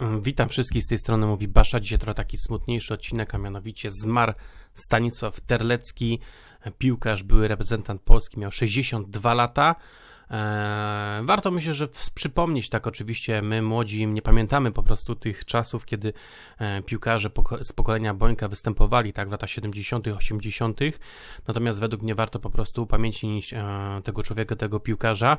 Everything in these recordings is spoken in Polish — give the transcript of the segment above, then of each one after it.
Mm, witam wszystkich z tej strony, mówi Basza. Dzisiaj trochę taki smutniejszy odcinek, a mianowicie zmarł Stanisław Terlecki, piłkarz, były reprezentant Polski, miał 62 lata. Eee, warto myślę, że przypomnieć, tak oczywiście my młodzi nie pamiętamy po prostu tych czasów, kiedy e, piłkarze z pokolenia Bońka występowali tak w latach 70., 80., natomiast według mnie warto po prostu upamiętnić e, tego człowieka, tego piłkarza.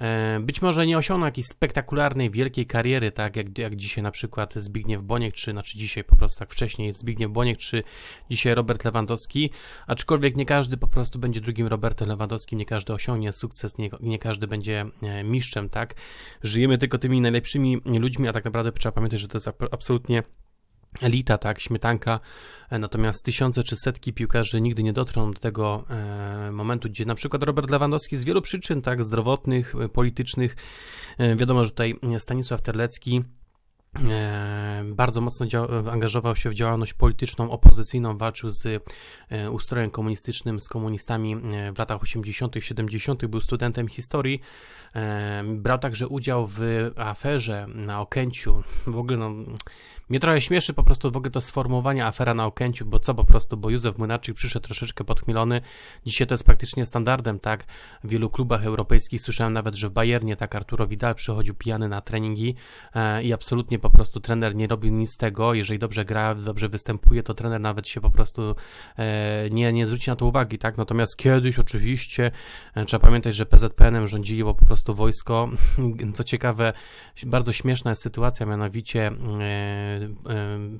E, być może nie osiągnął jakiejś spektakularnej, wielkiej kariery, tak jak, jak dzisiaj na przykład Zbigniew Boniek, czy znaczy dzisiaj po prostu tak wcześniej Zbigniew Boniek, czy dzisiaj Robert Lewandowski, aczkolwiek nie każdy po prostu będzie drugim Robertem Lewandowskim, nie każdy osiągnie sukces, nie, nie każdy każdy będzie e, mistrzem, tak? Żyjemy tylko tymi najlepszymi ludźmi, a tak naprawdę trzeba pamiętać, że to jest absolutnie elita, tak, śmietanka, e, natomiast tysiące czy setki piłkarzy nigdy nie dotrą do tego e, momentu, gdzie na przykład Robert Lewandowski z wielu przyczyn, tak, zdrowotnych, politycznych, wiadomo, że tutaj Stanisław Terlecki E, bardzo mocno angażował się w działalność polityczną, opozycyjną, walczył z e, ustrojem komunistycznym, z komunistami e, w latach 80., 70., był studentem historii. Brał także udział w aferze na Okęciu. W ogóle no, mnie trochę śmieszy po prostu w ogóle to sformułowanie afera na Okęciu, bo co po prostu, bo Józef Młynarczyk przyszedł troszeczkę podchmielony. Dzisiaj to jest praktycznie standardem, tak? W wielu klubach europejskich słyszałem nawet, że w Bayernie tak Arturo Vidal przychodził pijany na treningi i absolutnie po prostu trener nie robił nic z tego, jeżeli dobrze gra, dobrze występuje, to trener nawet się po prostu e, nie, nie zwróci na to uwagi, tak? Natomiast kiedyś oczywiście e, trzeba pamiętać, że PZPN-em rządzili po prostu wojsko. Co ciekawe, bardzo śmieszna jest sytuacja, mianowicie e,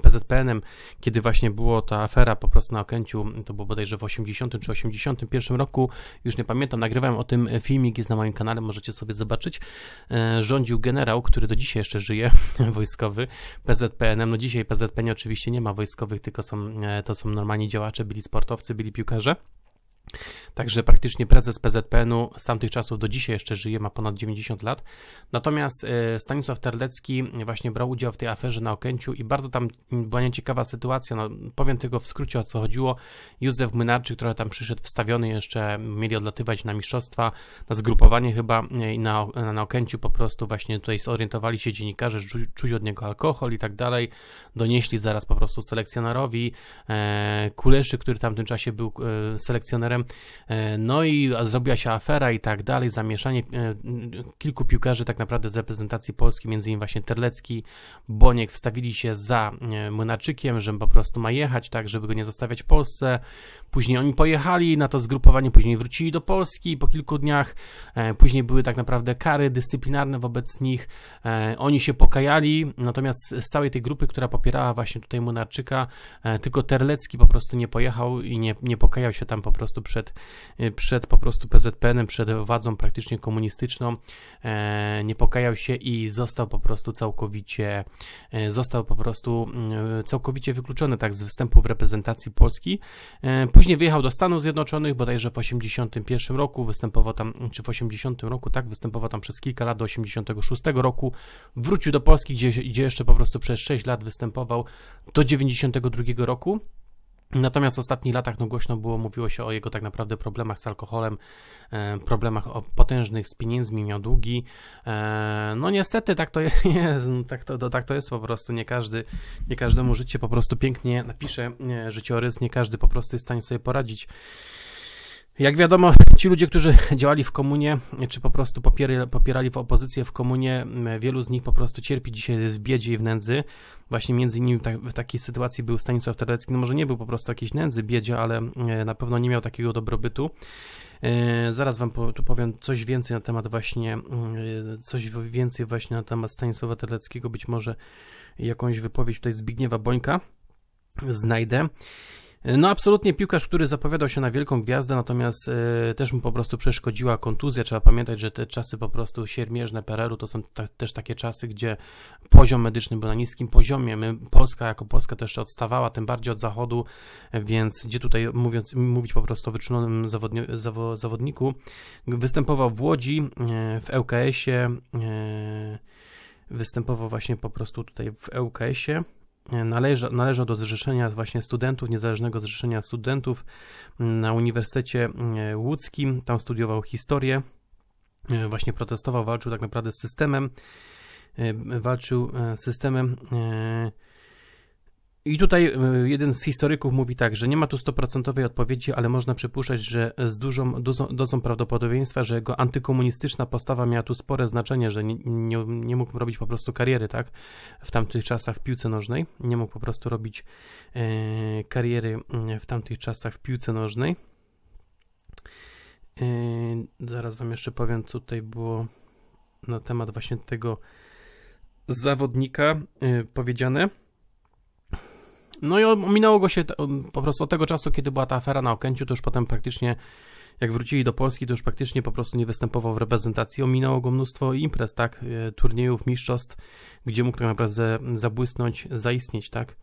PZPN-em, kiedy właśnie była ta afera po prostu na Okęciu, to było bodajże w 80 czy 81 roku, już nie pamiętam, nagrywałem o tym filmik, jest na moim kanale, możecie sobie zobaczyć. Rządził generał, który do dzisiaj jeszcze żyje, wojsko wojskowy PZPN-em. No dzisiaj PZPN oczywiście nie ma wojskowych, tylko są, e, to są normalni działacze, byli sportowcy, byli piłkarze. Także praktycznie prezes PZPN-u z tamtych czasów do dzisiaj jeszcze żyje, ma ponad 90 lat. Natomiast e, Stanisław Terlecki właśnie brał udział w tej aferze na Okęciu i bardzo tam była nieciekawa sytuacja. No, powiem tylko w skrócie o co chodziło. Józef Młynarczyk, który tam przyszedł wstawiony jeszcze, mieli odlatywać na mistrzostwa, na zgrupowanie chyba e, i na, na Okęciu po prostu właśnie tutaj zorientowali się dziennikarze, że czuć od niego alkohol i tak dalej. Donieśli zaraz po prostu selekcjonerowi. E, Kuleszy, który tam w tym czasie był selekcjonerem trenerem. E, no i zrobiła się afera i tak dalej, zamieszanie e, kilku piłkarzy tak naprawdę z reprezentacji Polski, między innymi właśnie Terlecki, Boniek wstawili się za e, Młynarczykiem, żeby po prostu ma jechać, tak, żeby go nie zostawiać w Polsce. Później oni pojechali na to zgrupowanie, później wrócili do Polski po kilku dniach. Później były tak naprawdę kary dyscyplinarne wobec nich. Oni się pokajali, natomiast z całej tej grupy, która popierała właśnie tutaj Młynarczyka, tylko Terlecki po prostu nie pojechał i nie, nie pokajał się tam po prostu przed, y, przed po prostu PZPN-em, przed władzą praktycznie komunistyczną, e, nie pokajał się i został po prostu całkowicie, e, został po prostu mm, całkowicie wykluczony tak z występu w reprezentacji Polski. E, później wyjechał do Stanów Zjednoczonych, bodajże w 81 roku, występował tam, czy w 80 roku, tak, występował tam przez kilka lat do 86 roku, wrócił do Polski, gdzie, gdzie jeszcze po prostu przez 6 lat występował do 92 roku. Natomiast w ostatnich latach no, głośno było, mówiło się o jego tak naprawdę problemach z alkoholem, e, problemach potężnych z pieniędzmi, miał długi. E, no niestety tak to jest, no, tak to, tak to jest po prostu, nie, każdy, nie każdemu życie po prostu pięknie napisze życiorys, nie każdy po prostu jest w stanie sobie poradzić jak wiadomo, ci ludzie, którzy działali w komunie, czy po prostu popierali, popierali opozycję w komunie, wielu z nich po prostu cierpi dzisiaj w biedzie i w nędzy. Właśnie między innymi w takiej sytuacji był Stanisław Terlecki. No może nie był po prostu jakiś nędzy, biedzie, ale e, na pewno nie miał takiego dobrobytu. E, zaraz wam tu powiem coś więcej na temat właśnie, e, coś więcej właśnie na temat Stanisława Terleckiego, być może jakąś wypowiedź tutaj Zbigniewa Bońka znajdę. No absolutnie piłkarz, który zapowiadał się na wielką gwiazdę, natomiast y, też mu po prostu przeszkodziła kontuzja. Trzeba pamiętać, że te czasy po prostu siermierzne Pereru to są ta, też takie czasy, gdzie poziom medyczny był na niskim poziomie. My, Polska jako Polska też odstawała, tym bardziej od zachodu, więc gdzie tutaj mówiąc, mówić po prostu o wyczulonym zawodni zawo zawodniku. Występował w Łodzi, y, w ŁKS-ie, y, e, występował właśnie po prostu tutaj w ŁKS-ie, E, należa, należał do Zrzeszenia właśnie studentów, Niezależnego Zrzeszenia Studentów na Uniwersytecie Łódzkim. Tam studiował historię, e, właśnie protestował, walczył tak naprawdę z systemem, e, walczył systemem i tutaj e, jeden z historyków mówi tak, że nie ma tu stuprocentowej odpowiedzi, ale można przypuszczać, że z dużą dozą, dozą, prawdopodobieństwa, że jego antykomunistyczna postawa miała tu spore znaczenie, że nie, nie, nie mógł robić po prostu kariery, tak? W tamtych czasach w piłce nożnej. Nie mógł po prostu robić e, kariery mm, w tamtych czasach w piłce nożnej. E, zaraz wam jeszcze powiem, co tutaj było na temat właśnie tego zawodnika e, powiedziane. No i ominęło go się po prostu od tego czasu, kiedy była ta afera na Okęciu, to już potem praktycznie jak wrócili do Polski, to już praktycznie po prostu nie występował w reprezentacji. Ominęło go mnóstwo imprez, tak, e, turniejów, mistrzostw, gdzie mógł tak naprawdę zabłysnąć, zaistnieć, tak,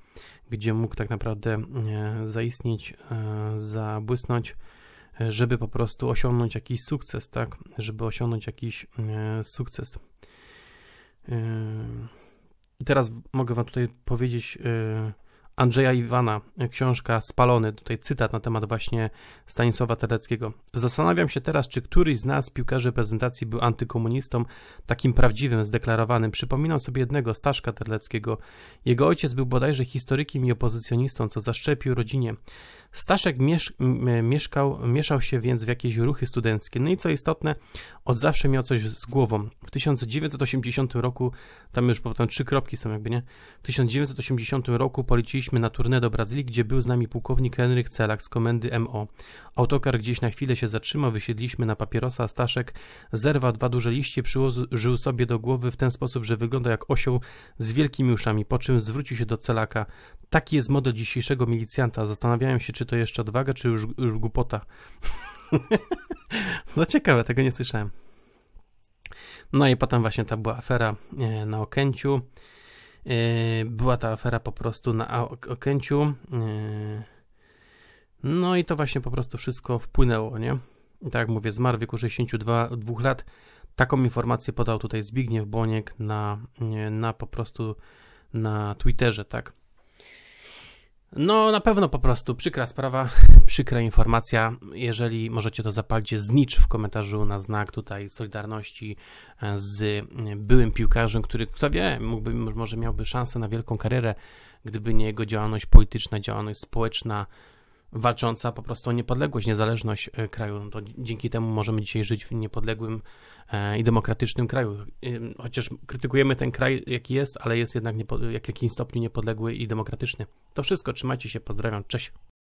gdzie mógł tak naprawdę e, zaistnieć, e, zabłysnąć, żeby po prostu osiągnąć jakiś sukces, tak, żeby osiągnąć jakiś sukces. I teraz mogę Wam tutaj powiedzieć, Andrzeja Iwana, książka Spalony, tutaj cytat na temat właśnie Stanisława Teleckiego. Zastanawiam się teraz, czy któryś z nas, piłkarzy prezentacji, był antykomunistą, takim prawdziwym, zdeklarowanym. Przypominam sobie jednego, Staszka Terleckiego. Jego ojciec był bodajże historykiem i opozycjonistą, co zaszczepił rodzinie. Staszek miesz mieszkał, mieszał się więc w jakieś ruchy studenckie. No i co istotne, od zawsze miał coś z głową. W 1980 roku, tam już potem trzy kropki są jakby, nie? W 1980 roku policzyliśmy Jechaliśmy na turnę do Brazylii, gdzie był z nami pułkownik Henryk Celak z komendy MO. Autokar gdzieś na chwilę się zatrzymał, wysiedliśmy na papierosa, Staszek zerwa dwa duże liście, przyłożył sobie do głowy w ten sposób, że wygląda jak osioł z wielkimi uszami, po czym zwrócił się do Celaka. Taki jest model dzisiejszego milicjanta. Zastanawiałem się, czy to jeszcze odwaga, czy już, już głupota. no ciekawe, tego nie słyszałem. No i potem właśnie ta była afera e, na Okęciu. E, była ta afera po prostu na Okęciu. E, no i to właśnie po prostu wszystko wpłynęło, nie? I tak jak mówię, zmarł w wieku 62 lat. Taką informację podał tutaj Zbigniew Boniek na, na po prostu na Twitterze, tak. No, na pewno po prostu przykra sprawa, przykra informacja. Jeżeli możecie to zapalcie znicz w komentarzu na znak tutaj solidarności e, z e, byłym piłkarzem, który, kto wie, mógłby, może miałby szansę na wielką karierę, gdyby nie jego działalność polityczna, działalność społeczna, walcząca po prostu o niepodległość, niezależność e, kraju. No to dzięki temu możemy dzisiaj żyć w niepodległym e, i demokratycznym kraju. Chociaż krytykujemy ten kraj, jaki jest, ale jest jednak w jakimś stopniu niepodległy i demokratyczny. To wszystko, trzymajcie się, pozdrawiam, cześć.